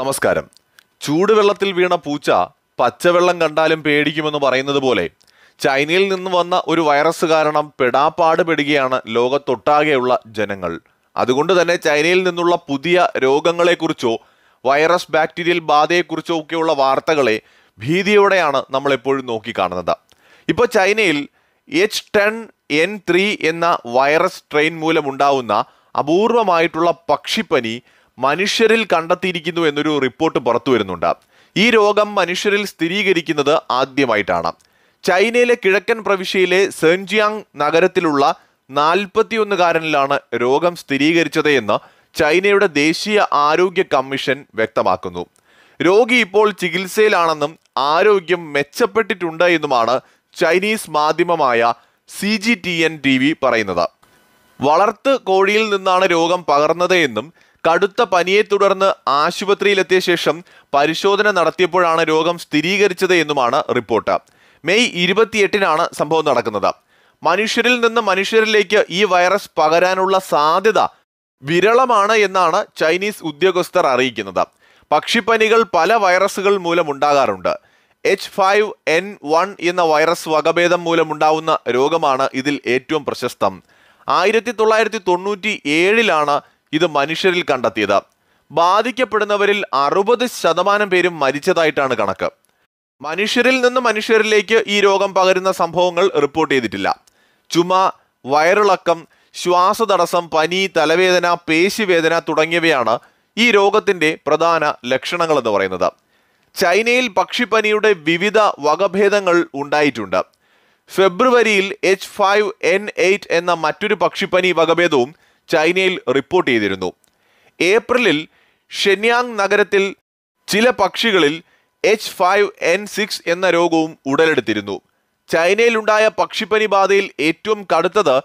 നമസ്കാരം ചൂടുവെള്ളത്തിൽ വീണ പൂച്ച പച്ചവെള്ളം കണ്ടാലും പേടിക്കുമെന്ന് പറയുന്നത് പോലെ ചൈനയിൽ നിന്ന് വന്ന ഒരു വൈറസ് കാരണം പെടാപ്പാട് പെടുകയാണ് ലോകത്തൊട്ടാകെയുള്ള ജനങ്ങൾ അതുകൊണ്ട് തന്നെ ചൈനയിൽ നിന്നുള്ള പുതിയ രോഗങ്ങളെക്കുറിച്ചോ വൈറസ് ബാക്ടീരിയൽ ബാധയെക്കുറിച്ചോ ഒക്കെയുള്ള വാർത്തകളെ ഭീതിയോടെയാണ് നമ്മളെപ്പോഴും നോക്കിക്കാണുന്നത് ഇപ്പോൾ ചൈനയിൽ എച്ച് ടെൻ എൻ ത്രീ എന്ന വൈറസ് ട്രെയിൻ മൂലമുണ്ടാവുന്ന അപൂർവമായിട്ടുള്ള പക്ഷിപ്പനി മനുഷ്യരിൽ കണ്ടെത്തിയിരിക്കുന്നു എന്നൊരു റിപ്പോർട്ട് പുറത്തു വരുന്നുണ്ട് ഈ രോഗം മനുഷ്യരിൽ സ്ഥിരീകരിക്കുന്നത് ആദ്യമായിട്ടാണ് ചൈനയിലെ കിഴക്കൻ പ്രവിശ്യയിലെ സെൻജിയാങ് നഗരത്തിലുള്ള നാൽപ്പത്തിയൊന്നുകാരനിലാണ് രോഗം സ്ഥിരീകരിച്ചത് എന്ന് ചൈനയുടെ ദേശീയ ആരോഗ്യ കമ്മീഷൻ വ്യക്തമാക്കുന്നു രോഗി ഇപ്പോൾ ചികിത്സയിലാണെന്നും ആരോഗ്യം മെച്ചപ്പെട്ടിട്ടുണ്ട് എന്നുമാണ് ചൈനീസ് മാധ്യമമായ C G T N T V പറയുന്നത് വളർത്ത് കോഴിയിൽ നിന്നാണ് രോഗം പകർന്നത് എന്നും കടുത്ത പനിയെ തുടർന്ന് ആശുപത്രിയിലെത്തിയ ശേഷം പരിശോധന നടത്തിയപ്പോഴാണ് രോഗം സ്ഥിരീകരിച്ചത് എന്നുമാണ് റിപ്പോർട്ട് മെയ് ഇരുപത്തിയെട്ടിനാണ് സംഭവം നടക്കുന്നത് മനുഷ്യരിൽ നിന്ന് മനുഷ്യരിലേക്ക് ഈ വൈറസ് പകരാനുള്ള സാധ്യത വിരളമാണ് എന്നാണ് ചൈനീസ് ഉദ്യോഗസ്ഥർ അറിയിക്കുന്നത് പക്ഷിപ്പനികൾ പല വൈറസുകൾ മൂലമുണ്ടാകാറുണ്ട് എച്ച് ഫൈവ് എൻ വൺ എന്ന വൈറസ് വകഭേദം മൂലമുണ്ടാവുന്ന രോഗമാണ് ഇതിൽ ഏറ്റവും പ്രശസ്തം ആയിരത്തി തൊള്ളായിരത്തി തൊണ്ണൂറ്റി ഏഴിലാണ് ഇത് മനുഷ്യരിൽ കണ്ടെത്തിയത് ബാധിക്കപ്പെടുന്നവരിൽ അറുപത് ശതമാനം പേരും മരിച്ചതായിട്ടാണ് കണക്ക് മനുഷ്യരിൽ നിന്ന് മനുഷ്യരിലേക്ക് ഈ രോഗം പകരുന്ന സംഭവങ്ങൾ റിപ്പോർട്ട് ചെയ്തിട്ടില്ല ചുമ വയറിളക്കം ശ്വാസതടസ്സം പനി തലവേദന പേശിവേദന തുടങ്ങിയവയാണ് ഈ രോഗത്തിൻ്റെ പ്രധാന ലക്ഷണങ്ങളെന്ന് പറയുന്നത് ചൈനയിൽ പക്ഷിപ്പനിയുടെ വിവിധ വകഭേദങ്ങൾ ഉണ്ടായിട്ടുണ്ട് ഫെബ്രുവരിയിൽ എച്ച് ഫൈവ് എൻ എയ്റ്റ് എന്ന മറ്റൊരു പക്ഷിപ്പനി വകഭേദവും ചൈനയിൽ റിപ്പോർട്ട് ചെയ്തിരുന്നു ഏപ്രിലിൽ ഷെന്യാങ് നഗരത്തിൽ ചില പക്ഷികളിൽ എച്ച് ഫൈവ് എൻ സിക്സ് എന്ന രോഗവും ഉടലെടുത്തിരുന്നു ചൈനയിലുണ്ടായ പക്ഷിപ്പനി ബാധയിൽ ഏറ്റവും കടുത്തത്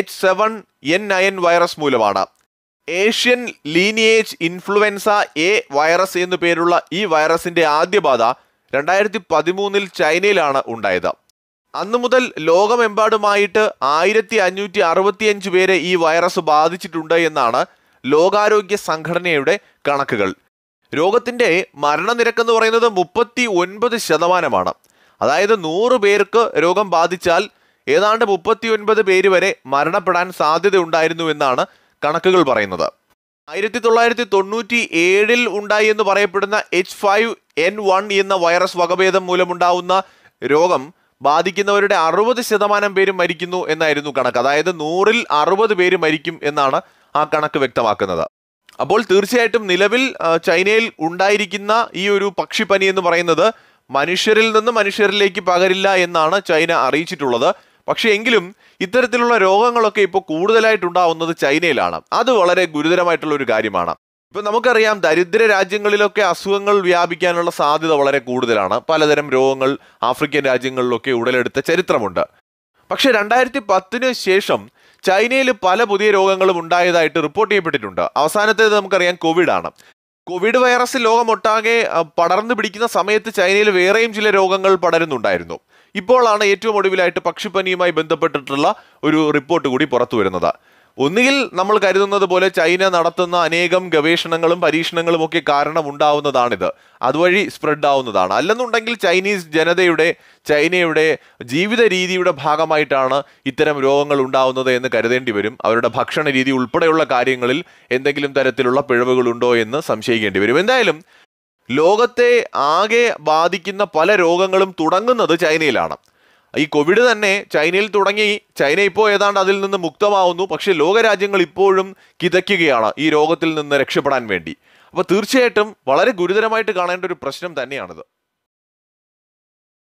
എച്ച് സെവൻ എൻ നയൻ വൈറസ് മൂലമാണ് ഏഷ്യൻ ലീനിയേജ് ഇൻഫ്ലുവൻസ എ വൈറസ് എന്നു പേരുള്ള ഈ വൈറസിന്റെ ആദ്യ ബാധ രണ്ടായിരത്തി പതിമൂന്നിൽ ചൈനയിലാണ് ഉണ്ടായത് അന്നു മുതൽ ലോകമെമ്പാടുമായിട്ട് ആയിരത്തി അഞ്ഞൂറ്റി അറുപത്തിയഞ്ച് പേരെ ഈ വൈറസ് ബാധിച്ചിട്ടുണ്ട് എന്നാണ് ലോകാരോഗ്യ സംഘടനയുടെ കണക്കുകൾ രോഗത്തിൻ്റെ എന്ന് പറയുന്നത് മുപ്പത്തി ഒൻപത് ശതമാനമാണ് അതായത് നൂറ് പേർക്ക് രോഗം ബാധിച്ചാൽ ഏതാണ്ട് മുപ്പത്തി ഒൻപത് പേര് വരെ മരണപ്പെടാൻ സാധ്യതയുണ്ടായിരുന്നു എന്നാണ് കണക്കുകൾ പറയുന്നത് ആയിരത്തി തൊള്ളായിരത്തി തൊണ്ണൂറ്റി ഏഴിൽ ഉണ്ടായി എന്ന് പറയപ്പെടുന്ന എച്ച് ഫൈവ് എൻ വൺ എന്ന വൈറസ് വകഭേദം മൂലമുണ്ടാവുന്ന രോഗം ബാധിക്കുന്നവരുടെ അറുപത് ശതമാനം പേരും മരിക്കുന്നു എന്നായിരുന്നു കണക്ക് അതായത് നൂറിൽ അറുപത് പേര് മരിക്കും എന്നാണ് ആ കണക്ക് വ്യക്തമാക്കുന്നത് അപ്പോൾ തീർച്ചയായിട്ടും നിലവിൽ ചൈനയിൽ ഉണ്ടായിരിക്കുന്ന ഈ ഒരു പക്ഷിപ്പനി എന്ന് പറയുന്നത് മനുഷ്യരിൽ നിന്ന് മനുഷ്യരിലേക്ക് പകരില്ല എന്നാണ് ചൈന അറിയിച്ചിട്ടുള്ളത് പക്ഷേ എങ്കിലും ഇത്തരത്തിലുള്ള രോഗങ്ങളൊക്കെ ഇപ്പോൾ കൂടുതലായിട്ടുണ്ടാവുന്നത് ചൈനയിലാണ് അത് വളരെ ഗുരുതരമായിട്ടുള്ള ഒരു കാര്യമാണ് ഇപ്പം നമുക്കറിയാം ദരിദ്ര രാജ്യങ്ങളിലൊക്കെ അസുഖങ്ങൾ വ്യാപിക്കാനുള്ള സാധ്യത വളരെ കൂടുതലാണ് പലതരം രോഗങ്ങൾ ആഫ്രിക്കൻ രാജ്യങ്ങളിലൊക്കെ ഉടലെടുത്ത ചരിത്രമുണ്ട് പക്ഷേ രണ്ടായിരത്തി പത്തിന് ശേഷം ചൈനയിൽ പല പുതിയ രോഗങ്ങളും ഉണ്ടായതായിട്ട് റിപ്പോർട്ട് ചെയ്യപ്പെട്ടിട്ടുണ്ട് അവസാനത്തേത് നമുക്കറിയാം കോവിഡാണ് കോവിഡ് വൈറസ് ലോകമൊട്ടാകെ പടർന്നു പിടിക്കുന്ന സമയത്ത് ചൈനയിൽ വേറെയും ചില രോഗങ്ങൾ പടരുന്നുണ്ടായിരുന്നു ഇപ്പോഴാണ് ഏറ്റവും ഒടുവിലായിട്ട് പക്ഷിപ്പനിയുമായി ബന്ധപ്പെട്ടിട്ടുള്ള ഒരു റിപ്പോർട്ട് കൂടി പുറത്തു വരുന്നത് ഒന്നുകിൽ നമ്മൾ കരുതുന്നത് പോലെ ചൈന നടത്തുന്ന അനേകം ഗവേഷണങ്ങളും പരീക്ഷണങ്ങളും ഒക്കെ കാരണമുണ്ടാവുന്നതാണിത് അതുവഴി സ്പ്രെഡ് ആവുന്നതാണ് അല്ലെന്നുണ്ടെങ്കിൽ ചൈനീസ് ജനതയുടെ ചൈനയുടെ ജീവിത രീതിയുടെ ഭാഗമായിട്ടാണ് ഇത്തരം രോഗങ്ങൾ ഉണ്ടാവുന്നത് എന്ന് കരുതേണ്ടി വരും അവരുടെ ഭക്ഷണ രീതി ഉൾപ്പെടെയുള്ള കാര്യങ്ങളിൽ എന്തെങ്കിലും തരത്തിലുള്ള പിഴവുകളുണ്ടോ എന്ന് സംശയിക്കേണ്ടി വരും എന്തായാലും ലോകത്തെ ആകെ ബാധിക്കുന്ന പല രോഗങ്ങളും തുടങ്ങുന്നത് ചൈനയിലാണ് ഈ കോവിഡ് തന്നെ ചൈനയിൽ തുടങ്ങി ചൈന ഇപ്പോൾ ഏതാണ്ട് അതിൽ നിന്ന് മുക്തമാവുന്നു പക്ഷേ ലോകരാജ്യങ്ങൾ ഇപ്പോഴും കിതയ്ക്കുകയാണ് ഈ രോഗത്തിൽ നിന്ന് രക്ഷപ്പെടാൻ വേണ്ടി അപ്പോൾ തീർച്ചയായിട്ടും വളരെ ഗുരുതരമായിട്ട് കാണേണ്ട ഒരു പ്രശ്നം തന്നെയാണിത്